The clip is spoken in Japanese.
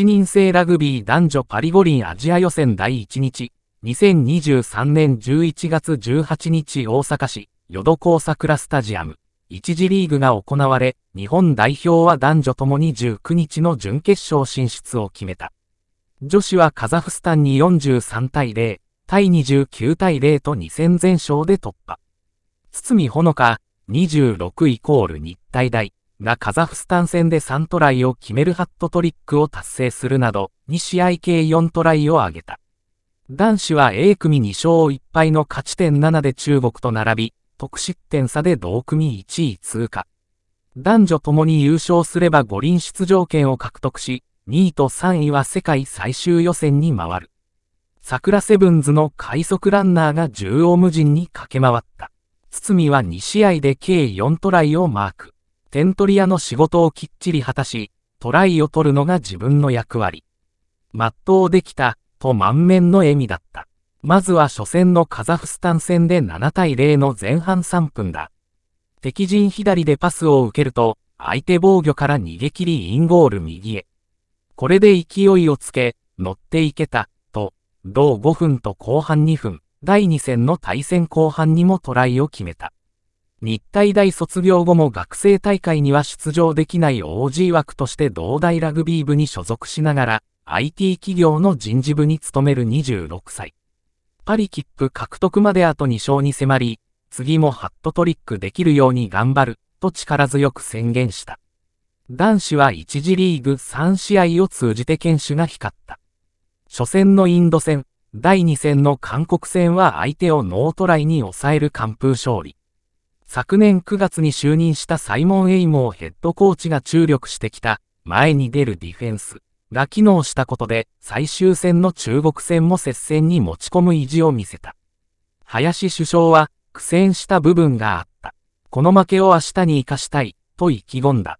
7人制ラグビー男女パリ五輪アジア予選第1日、2023年11月18日大阪市、淀ク桜スタジアム、1次リーグが行われ、日本代表は男女ともに19日の準決勝進出を決めた。女子はカザフスタンに43対0、対29対0と2戦全勝で突破。堤ほのか、26イコール日体大。がカザフスタン戦で3トライを決めるハットトリックを達成するなど、2試合計4トライを挙げた。男子は A 組2勝1敗の勝ち点7で中国と並び、得失点差で同組1位通過。男女共に優勝すれば五輪出場権を獲得し、2位と3位は世界最終予選に回る。桜セブンズの快速ランナーが縦横無尽に駆け回った。堤は2試合で計4トライをマーク。点取り屋の仕事をきっちり果たし、トライを取るのが自分の役割。全うできた、と満面の笑みだった。まずは初戦のカザフスタン戦で7対0の前半3分だ。敵陣左でパスを受けると、相手防御から逃げ切りインゴール右へ。これで勢いをつけ、乗っていけた、と、同5分と後半2分、第2戦の対戦後半にもトライを決めた。日体大卒業後も学生大会には出場できない OG 枠として同大ラグビー部に所属しながら、IT 企業の人事部に勤める26歳。パリ切符獲得まであと2勝に迫り、次もハットトリックできるように頑張る、と力強く宣言した。男子は1次リーグ3試合を通じて犬種が光った。初戦のインド戦、第2戦の韓国戦は相手をノートライに抑える完封勝利。昨年9月に就任したサイモン・エイモーヘッドコーチが注力してきた前に出るディフェンスが機能したことで最終戦の中国戦も接戦に持ち込む意地を見せた。林首相は苦戦した部分があった。この負けを明日に生かしたいと意気込んだ。